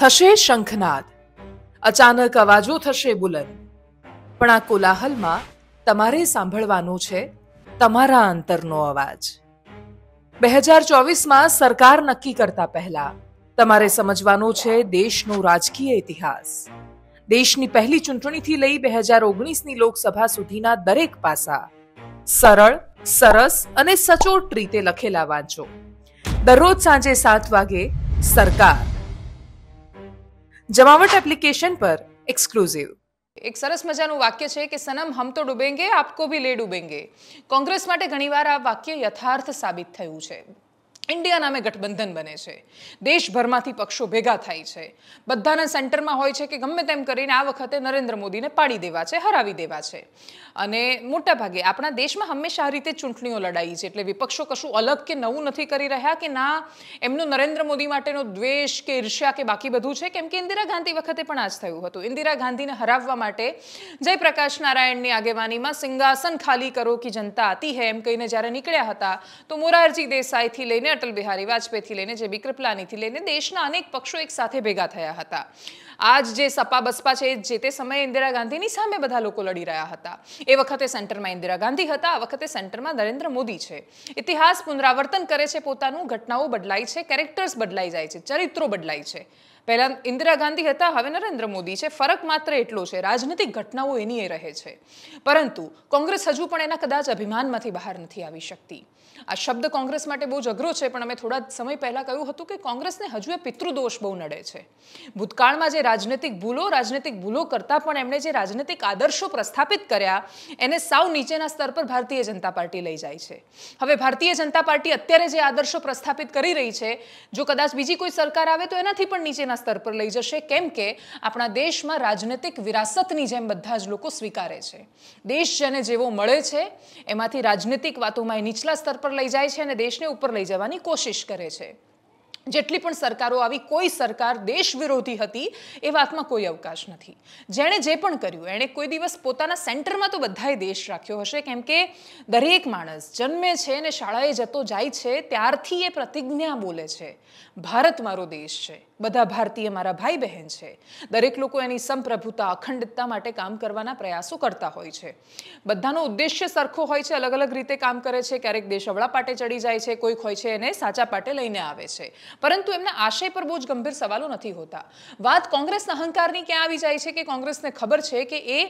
થશે શંખનાદ અચાનક અવાજો થશે બુલંદ પણ આ કોલાહલમાં તમારે સાંભળવાનું છે તમારા અંતરનો અવાજ બે હજાર ચોવીસમાં સરકાર નક્કી કરતા પહેલા તમારે સમજવાનું છે દેશનો રાજકીય ઇતિહાસ દેશની પહેલી ચૂંટણીથી લઈ બે હજાર ઓગણીસની લોકસભા સુધીના દરેક પાસા સરળ સરસ અને સચોટ રીતે લખેલા વાંચો દરરોજ સાંજે સાત વાગે સરકાર જમાવટ એપ્લિકેશન પર એક્સક્લુઝિવ એક સરસ મજાનું વાક્ય છે કે સનમ હમ તો ડૂબેંગે આપકો ભી લે ડૂબેંગે કોંગ્રેસ માટે ઘણીવાર આ વાક્ય યથાર્થ સાબિત થયું છે ઇન્ડિયા નામે ગઠબંધન બને છે દેશભરમાંથી પક્ષો ભેગા થાય છે બધાના સેન્ટરમાં હોય છે કે ગમે તેમ કરીને આ વખતે નરેન્દ્ર મોદીને પાડી દેવા છે હરાવી દેવા છે અને મોટાભાગે આપણા દેશમાં હંમેશા આ રીતે ચૂંટણીઓ લડાઈ છે એટલે વિપક્ષો કશું અલગ કે નવું નથી કરી રહ્યા કે ના એમનું નરેન્દ્ર મોદી માટેનો દ્વેષ કે ઈર્ષ્યા કે બાકી બધું છે કેમ કે ઇન્દિરા ગાંધી વખતે પણ આ જ થયું હતું ઇન્દિરા ગાંધીને હરાવવા માટે જયપ્રકાશ નારાયણની આગેવાનીમાં સિંહાસન ખાલી કરો કે જનતા આતી હે એમ કહીને જ્યારે નીકળ્યા હતા તો મોરારજી દેસાઈથી લઈને અટલ બિહારી વાજપેયીથી લઈને જે બી લઈને દેશના અનેક પક્ષો એક સાથે ભેગા થયા હતા આજ જે સપા બસપા છે જે તે સમયે ઇન્દિરા ગાંધીની સામે બધા લોકો લડી રહ્યા હતા એ વખતે સેન્ટરમાં ઇન્દિરા ગાંધી હતા આ વખતે સેન્ટરમાં નરેન્દ્ર મોદી છે ઇતિહાસ પુનરાવર્તન કરે છે પોતાનું ઘટનાઓ બદલાય છે કેરેક્ટર્સ બદલાઈ જાય છે ચરિત્રો બદલાય છે પહેલાં ઇન્દિરા ગાંધી હતા હવે નરેન્દ્ર મોદી છે ફરક માત્ર એટલો છે રાજનીતિક ઘટનાઓ એની એ રહે છે પરંતુ કોંગ્રેસ હજુ પણ એના કદાચ અભિમાનમાંથી બહાર નથી આવી શકતી આ શબ્દ કોંગ્રેસ માટે બહુ જ અઘરો છે પણ અમે થોડા સમય પહેલાં કહ્યું હતું કે કોંગ્રેસને હજુ એ પિતૃદોષ બહુ નડે છે ભૂતકાળમાં જે રાજનૈતિક ભૂલો રાજનૈતિક ભૂલો કરતાં પણ એમણે જે રાજનૈતિક આદર્શો પ્રસ્થાપિત કર્યા એને સાવ નીચેના સ્તર પર ભારતીય જનતા પાર્ટી લઈ જાય છે હવે ભારતીય જનતા પાર્ટી અત્યારે જે આદર્શો પ્રસ્થાપિત કરી રહી છે જો કદાચ બીજી કોઈ સરકાર આવે તો એનાથી પણ નીચેના વિકાસના સ્તર પર લઈ જશે કેમ કે આપણા દેશમાં રાજનૈતિક વિરાસતની જેમ બધા જ લોકો સ્વીકારે છે દેશ જેને જેવો મળે છે એમાંથી રાજનૈતિક વાતોમાં એ નીચલા સ્તર પર લઈ જાય છે અને દેશને ઉપર લઈ જવાની કોશિશ કરે છે જેટલી પણ સરકારો આવી કોઈ સરકાર દેશ વિરોધી હતી એ વાતમાં કોઈ અવકાશ નથી જેણે જે પણ કર્યું એણે કોઈ દિવસ પોતાના સેન્ટરમાં તો બધાએ દેશ રાખ્યો હશે કેમ કે દરેક માણસ જન્મે છે અને શાળાએ જતો જાય છે ત્યારથી એ પ્રતિજ્ઞા બોલે છે ભારત મારો દેશ છે બધા ભારતીય મારા ભાઈ બહેન છે દરેક લોકો એની સંપ્રભુતા અખંડતા માટે કામ કરવાના પ્રયાસો કરતા હોય છે બધાનો ઉદ્દેશ્ય સરખો હોય છે અલગ અલગ રીતે કામ કરે છે ક્યારેક દેશ અવળા પાટે ચડી જાય છે કોઈક હોય છે એને સાચા પાટે લઈને આવે છે પરંતુ એમના આશય પર બહુ જ ગંભીર સવાલો નથી હોતા વાત કોંગ્રેસના અહંકારની ક્યાં આવી જાય છે કે કોંગ્રેસને ખબર છે કે એ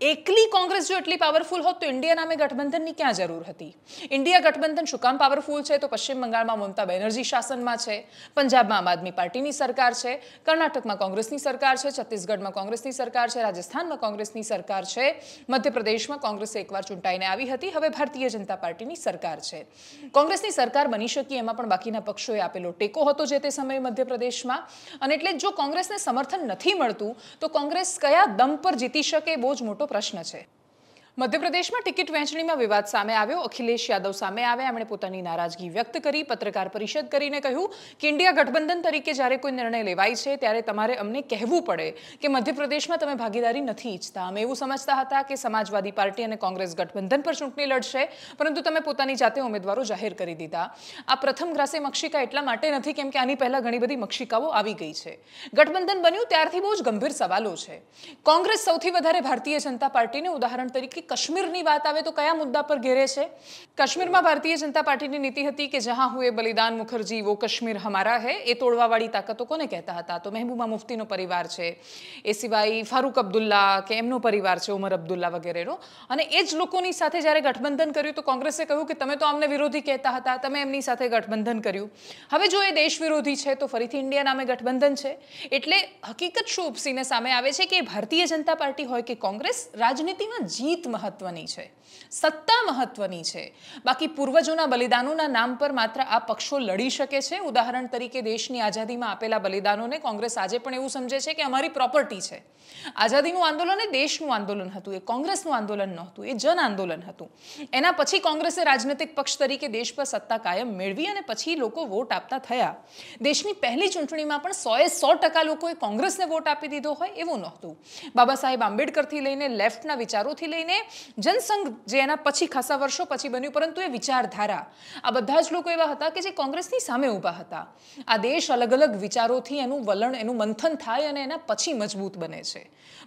એકલી કોંગ્રેસ જો એટલી પાવરફુલ હોત તો ઇન્ડિયા નામે ગઠબંધનની ક્યાં જરૂર હતી ઇન્ડિયા ગઠબંધન શું કામ પાવરફુલ છે તો પશ્ચિમ બંગાળમાં મમતા બેનર્જી શાસનમાં છે પંજાબમાં આમ આદમી પાર્ટીની સરકાર છે કર્ણાટકમાં કોંગ્રેસની સરકાર છે છત્તીસગઢમાં કોંગ્રેસની સરકાર છે રાજસ્થાનમાં કોંગ્રેસની સરકાર છે મધ્યપ્રદેશમાં કોંગ્રેસે એકવાર ચૂંટાઈને આવી હતી હવે ભારતીય જનતા પાર્ટીની સરકાર છે કોંગ્રેસની સરકાર બની શકી એમાં પણ બાકીના પક્ષોએ આપેલો ટેકો હતો જે તે સમયે મધ્યપ્રદેશમાં અને એટલે જો કોંગ્રેસને સમર્થન નથી મળતું તો કોંગ્રેસ કયા દમ પર જીતી શકે બહુ જ મોટો પ્રશ્ન છે મધ્યપ્રદેશમાં ટિકિટ વહેંચણીમાં વિવાદ સામે આવ્યો અખિલેશ યાદવ સામે આવ્યા એમણે પોતાની નારાજગી વ્યક્ત કરી પત્રકાર પરિષદ કરીને કહ્યું કે ઇન્ડિયા ગઠબંધન તરીકે જ્યારે કોઈ નિર્ણય લેવાય છે ત્યારે તમારે અમને કહેવું પડે કે મધ્યપ્રદેશમાં તમે ભાગીદારી નથી ઈચ્છતા અમે એવું સમજતા હતા કે સમાજવાદી પાર્ટી અને કોંગ્રેસ ગઠબંધન પર ચૂંટણી લડશે પરંતુ તમે પોતાની જાતે ઉમેદવારો જાહેર કરી દીધા આ પ્રથમ ગ્રાસે મક્ષિકા એટલા માટે નથી કેમ કે આની પહેલાં ઘણી બધી મક્ષિકાઓ આવી ગઈ છે ગઠબંધન બન્યું ત્યારથી બહુ જ ગંભીર સવાલો છે કોંગ્રેસ સૌથી વધારે ભારતીય જનતા પાર્ટીને ઉદાહરણ તરીકે કે કશ્મીરની વાત આવે તો કયા મુદ્દા પર ઘેરે છે કશ્મીરમાં ભારતીય જનતા પાર્ટીની નીતિ હતી કે જહાં હુએ બલિદાન મુખર્જી વો કશ્મીર હમારા હૈ એ તોડવાવાળી તાકાતો કોને કહેતા હતા તો મહેબૂબા મુફ્તીનો પરિવાર છે એ સિવાય ફારૂક અબ્દુલ્લા કે એમનો પરિવાર છે ઉમર અબ્દુલ્લા વગેરેનો અને એ જ લોકોની સાથે જ્યારે ગઠબંધન કર્યું તો કોંગ્રેસે કહ્યું કે તમે તો અમને વિરોધી કહેતા હતા તમે એમની સાથે ગઠબંધન કર્યું હવે જો એ દેશ વિરોધી છે તો ફરીથી ઇન્ડિયા નામે ગઠબંધન છે એટલે હકીકત શું ઉપસીને સામે આવે છે કે ભારતીય જનતા પાર્ટી હોય કે કોંગ્રેસ રાજનીતિમાં જીત મહત્વની છે સત્તા મહત્વની છે બાકી પૂર્વજોના બલિદાનોના નામ પર માત્ર આ પક્ષો લડી શકે છે ઉદાહરણ તરીકે દેશની આઝાદીમાં આપેલા બલિદાનોને કોંગ્રેસ આજે પણ એવું સમજે છે કે અમારી પ્રોપર્ટી છે આઝાદીનું આંદોલન એ દેશનું આંદોલન હતું એ કોંગ્રેસનું આંદોલન નહોતું એ જન આંદોલન હતું એના પછી કોંગ્રેસે રાજનૈતિક પક્ષ તરીકે દેશ પર સત્તા કાયમ મેળવી અને પછી લોકો વોટ આપતા થયા દેશની પહેલી ચૂંટણીમાં પણ સોએ સો ટકા લોકોએ કોંગ્રેસને વોટ આપી દીધો હોય એવું નહોતું બાબા સાહેબ આંબેડકરથી લઈને લેફ્ટના વિચારોથી લઈને જનસંઘ જે એના પછી ખાસા વર્ષો પછી બન્યું પરંતુ એ વિચારધારા આ બધા જ લોકો એવા હતા કે જે કોંગ્રેસની સામે ઊભા હતા આ દેશ અલગ અલગ વિચારોથી એનું વલણ એનું મંથન થાય અને એના પછી મજબૂત બને છે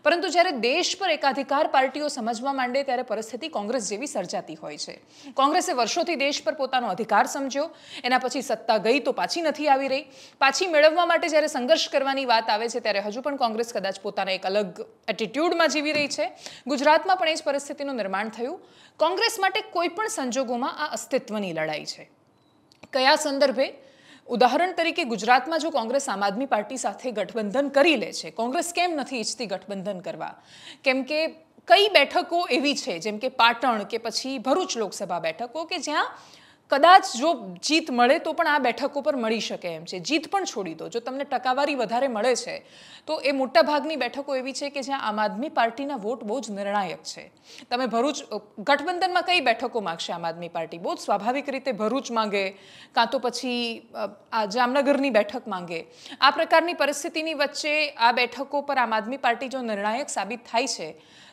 પરંતુ જ્યારે દેશ પર એકાધિકાર પાર્ટીઓ સમજવા માંડે ત્યારે પરિસ્થિતિ કોંગ્રેસ જેવી સર્જાતી હોય છે કોંગ્રેસે વર્ષોથી દેશ પર પોતાનો અધિકાર સમજ્યો એના પછી સત્તા ગઈ તો પાછી નથી આવી રહી પાછી મેળવવા માટે જ્યારે સંઘર્ષ કરવાની વાત આવે છે ત્યારે હજુ પણ કોંગ્રેસ કદાચ પોતાના એક અલગ એટીટ્યૂડમાં જીવી રહી છે ગુજરાતમાં પણ એ જ પરિસ્થિતિ પરિસ્થિતિનું નિર્માણ થયું કોંગ્રેસ માટે કોઈપણ સંજોગોમાં આ અસ્તિત્વની લડાઈ છે કયા સંદર્ભે ઉદાહરણ તરીકે ગુજરાતમાં જો કોંગ્રેસ આમ આદમી પાર્ટી સાથે ગઠબંધન કરી લે છે કોંગ્રેસ કેમ નથી ઈચ્છતી ગઠબંધન કરવા કેમ કે કઈ બેઠકો એવી છે જેમ કે પાટણ કે પછી ભરૂચ લોકસભા બેઠકો કે જ્યાં કદાચ જો જીત મળે તો પણ આ બેઠક ઉપર મળી શકે એમ છે જીત પણ છોડી દો જો તમને ટકાવારી વધારે મળે છે તો એ મોટાભાગની બેઠકો એવી છે કે જ્યાં આમ આદમી પાર્ટીના વોટ બહુ જ નિર્ણાયક છે તમે ભરૂચ ગઠબંધનમાં કઈ બેઠકો માગશે આમ આદમી પાર્ટી બહુ જ સ્વાભાવિક રીતે ભરૂચ માંગે કાં તો પછી આ જામનગરની બેઠક માંગે આ પ્રકારની પરિસ્થિતિની વચ્ચે આ બેઠકો પર આમ આદમી પાર્ટી જો નિર્ણાયક સાબિત થાય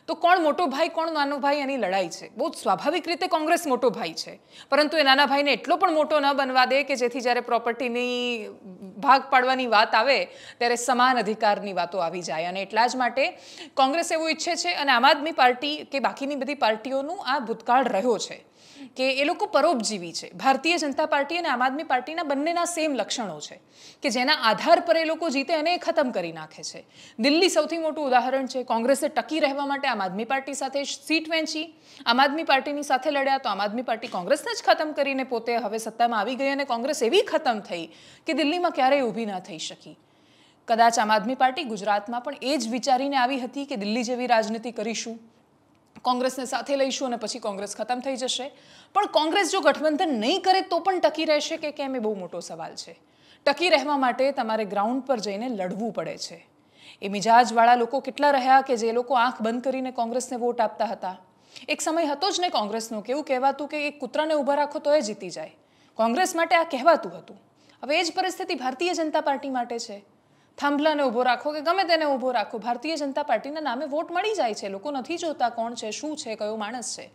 છે તો કોણ મોટો ભાઈ કોણ નાનો ભાઈ એની લડાઈ છે બહુ સ્વાભાવિક રીતે કોંગ્રેસ મોટો ભાઈ છે પરંતુ એ નાના ભાઈને એટલો પણ મોટો ન બનવા દે કે જેથી જ્યારે પ્રોપર્ટીની ભાગ પાડવાની વાત આવે ત્યારે સમાન અધિકારની વાતો આવી જાય અને એટલા જ માટે કોંગ્રેસ એવું ઈચ્છે છે અને આમ આદમી પાર્ટી કે બાકીની બધી પાર્ટીઓનું આ ભૂતકાળ રહ્યો છે કે એ લોકો પરોપજીવી છે ભારતીય જનતા પાર્ટી અને આમ આદમી પાર્ટીના બંનેના સેમ લક્ષણો છે કે જેના આધાર પર એ લોકો જીતે અને એ ખતમ કરી નાખે છે દિલ્હી સૌથી મોટું ઉદાહરણ છે કોંગ્રેસે ટકી રહેવા માટે આમ આદમી પાર્ટી સાથે સીટ વહેંચી આમ આદમી પાર્ટીની સાથે લડ્યા તો આમ આદમી પાર્ટી કોંગ્રેસને જ ખતમ કરીને પોતે હવે સત્તામાં આવી ગઈ અને કોંગ્રેસ એવી ખતમ થઈ કે દિલ્હીમાં ક્યારેય ઊભી ના થઈ શકી કદાચ આમ આદમી પાર્ટી ગુજરાતમાં પણ એ જ વિચારીને આવી હતી કે દિલ્હી જેવી રાજનીતિ કરીશું કોંગ્રેસને સાથે લઈશું અને પછી કોંગ્રેસ ખતમ થઈ જશે પણ કોંગ્રેસ જો ગઠબંધન નહીં કરે તો પણ ટકી રહેશે કે કેમ એ બહુ મોટો સવાલ છે ટકી રહેવા માટે તમારે ગ્રાઉન્ડ પર જઈને લડવું પડે છે એ મિજાજવાળા લોકો કેટલા રહ્યા કે જે લોકો આંખ બંધ કરીને કોંગ્રેસને વોટ આપતા હતા એક સમય હતો જ ને કોંગ્રેસનું કેવું કહેવાતું કે એક કૂતરાને ઊભા રાખો તો એ જીતી જાય કોંગ્રેસ માટે આ કહેવાતું હતું હવે એ જ પરિસ્થિતિ ભારતીય જનતા પાર્ટી માટે છે થાંભલાને ઊભો રાખો કે ગમે તેને ઊભો રાખો ભારતીય જનતા પાર્ટીના નામે વોટ મળી જાય છે લોકો નથી જોતા કોણ છે શું છે કયો માણસ છે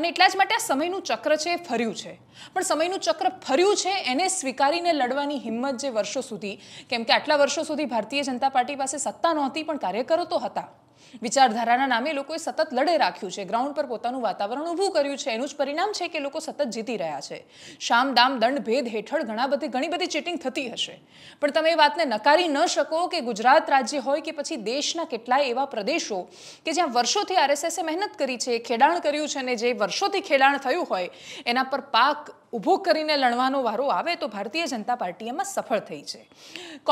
અને એટલા જ માટે આ સમયનું ચક્ર છે એ ફર્યું છે પણ સમયનું ચક્ર ફર્યું છે એને સ્વીકારીને લડવાની હિંમત જે વર્ષો સુધી કેમ કે આટલા વર્ષો સુધી ભારતીય જનતા પાર્ટી પાસે સત્તા નહોતી પણ કાર્યકરો તો હતા વિચારધારાના નામે લોકોએ સતત લડે રાખ્યું છે ગ્રાઉન્ડ પર પોતાનું વાતાવરણ ઊભું કર્યું છે એનું જ પરિણામ છે કે લોકો સતત જીતી રહ્યા છે શામ દામ દંડ ભેદ હેઠળ ઘણા બધી ઘણી બધી ચીટિંગ થતી હશે પણ તમે એ વાતને નકારી ન શકો કે ગુજરાત રાજ્ય હોય કે પછી દેશના કેટલાય એવા પ્રદેશો કે જ્યાં વર્ષોથી આરએસએસે મહેનત કરી છે ખેડાણ કર્યું છે અને જે વર્ષોથી ખેડાણ થયું હોય એના પર પાક ઊભો કરીને લણવાનો વારો આવે તો ભારતીય જનતા પાર્ટી એમાં સફળ થઈ છે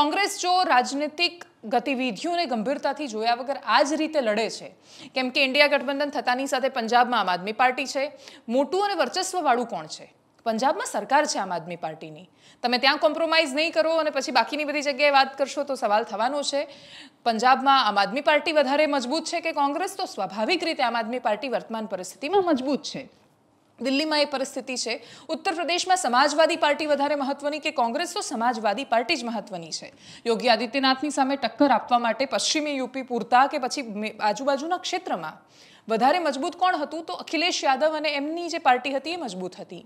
કોંગ્રેસ જો રાજનીતિક ગતિવિધિઓને ગંભીરતાથી જોયા વગર આ જ રીતે લડે છે કેમ કે ઇન્ડિયા ગઠબંધન થતાની સાથે પંજાબમાં આમ આદમી પાર્ટી છે મોટું અને વર્ચસ્વવાળું કોણ છે પંજાબમાં સરકાર છે આમ આદમી પાર્ટીની તમે ત્યાં કોમ્પ્રોમાઇઝ નહીં કરો અને પછી બાકીની બધી જગ્યાએ વાત કરશો તો સવાલ થવાનો છે પંજાબમાં આમ આદમી પાર્ટી વધારે મજબૂત છે કે કોંગ્રેસ તો સ્વાભાવિક રીતે આમ આદમી પાર્ટી વર્તમાન પરિસ્થિતિમાં મજબૂત છે દિલ્હીમાં એ પરિસ્થિતિ છે ઉત્તર પ્રદેશમાં સમાજવાદી પાર્ટી વધારે મહત્વની કે કોંગ્રેસ તો સમાજવાદી પાર્ટી જ મહત્વની છે યોગી આદિત્યનાથની સામે ટક્કર આપવા માટે પશ્ચિમી યુપી પૂરતા કે પછી આજુબાજુના ક્ષેત્રમાં વધારે મજબૂત કોણ હતું તો અખિલેશ યાદવ અને એમની જે પાર્ટી હતી એ મજબૂત હતી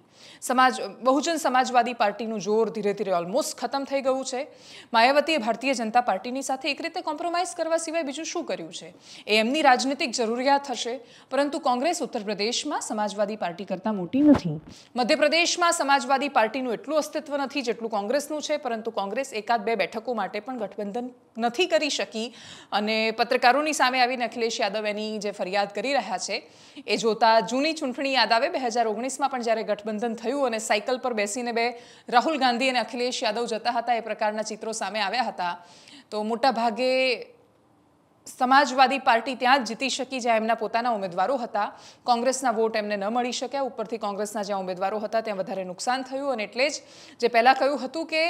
સમાજ બહુજન સમાજવાદી પાર્ટીનું જોર ધીરે ધીરે ઓલમોસ્ટ ખતમ થઈ ગયું છે માયાવતીએ ભારતીય જનતા પાર્ટીની સાથે એક રીતે કોમ્પ્રોમાઇઝ કરવા સિવાય બીજું શું કર્યું છે એ એમની રાજનીતિક જરૂરિયાત હશે પરંતુ કોંગ્રેસ ઉત્તર પ્રદેશમાં સમાજવાદી પાર્ટી કરતાં મોટી નથી મધ્યપ્રદેશમાં સમાજવાદી પાર્ટીનું એટલું અસ્તિત્વ નથી જેટલું કોંગ્રેસનું છે પરંતુ કોંગ્રેસ એકાદ બે બેઠકો માટે પણ ગઠબંધન નથી કરી શકી અને પત્રકારોની સામે આવીને અખિલેશ યાદવ એની જે ફરિયાદ કરી વધી રહ્યા છે એ જોતા જૂની ચૂંટણી યાદ આવે બે હજાર ઓગણીસમાં પણ જ્યારે ગઠબંધન થયું અને સાયકલ પર બેસીને બે રાહુલ ગાંધી અને અખિલેશ યાદવ જતા હતા એ પ્રકારના ચિત્રો સામે આવ્યા હતા તો મોટાભાગે સમાજવાદી પાર્ટી ત્યાં જ જીતી શકી જ્યાં એમના પોતાના ઉમેદવારો હતા કોંગ્રેસના વોટ એમને ન મળી શક્યા ઉપરથી કોંગ્રેસના જ્યાં ઉમેદવારો હતા ત્યાં વધારે નુકસાન થયું અને એટલે જ જે પહેલાં કહ્યું હતું કે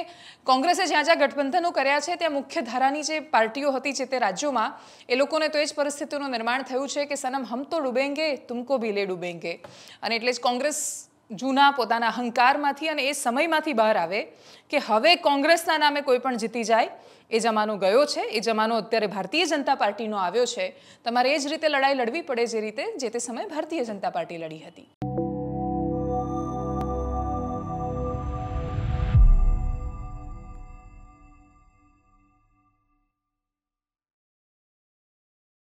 કોંગ્રેસે જ્યાં જ્યાં ગઠબંધનો કર્યા છે ત્યાં મુખ્ય ધારાની જે પાર્ટીઓ હતી જે તે રાજ્યોમાં એ લોકોને તો એ જ પરિસ્થિતિનું નિર્માણ થયું છે કે સનમ હમ તો ડૂબેંગે તુમકો ભી લે ડૂબેંગે અને એટલે જ કોંગ્રેસ જૂના પોતાના અહંકારમાંથી અને એ સમયમાંથી બહાર આવે કે હવે કોંગ્રેસના નામે કોઈ પણ જીતી જાય એ જમાનો ગયો છે એ જમાનો અત્યારે ભારતીય જનતા પાર્ટીનો આવ્યો છે તમારે એ જ રીતે લડાઈ લડવી પડે જે રીતે જે તે સમયે ભારતીય જનતા પાર્ટી લડી હતી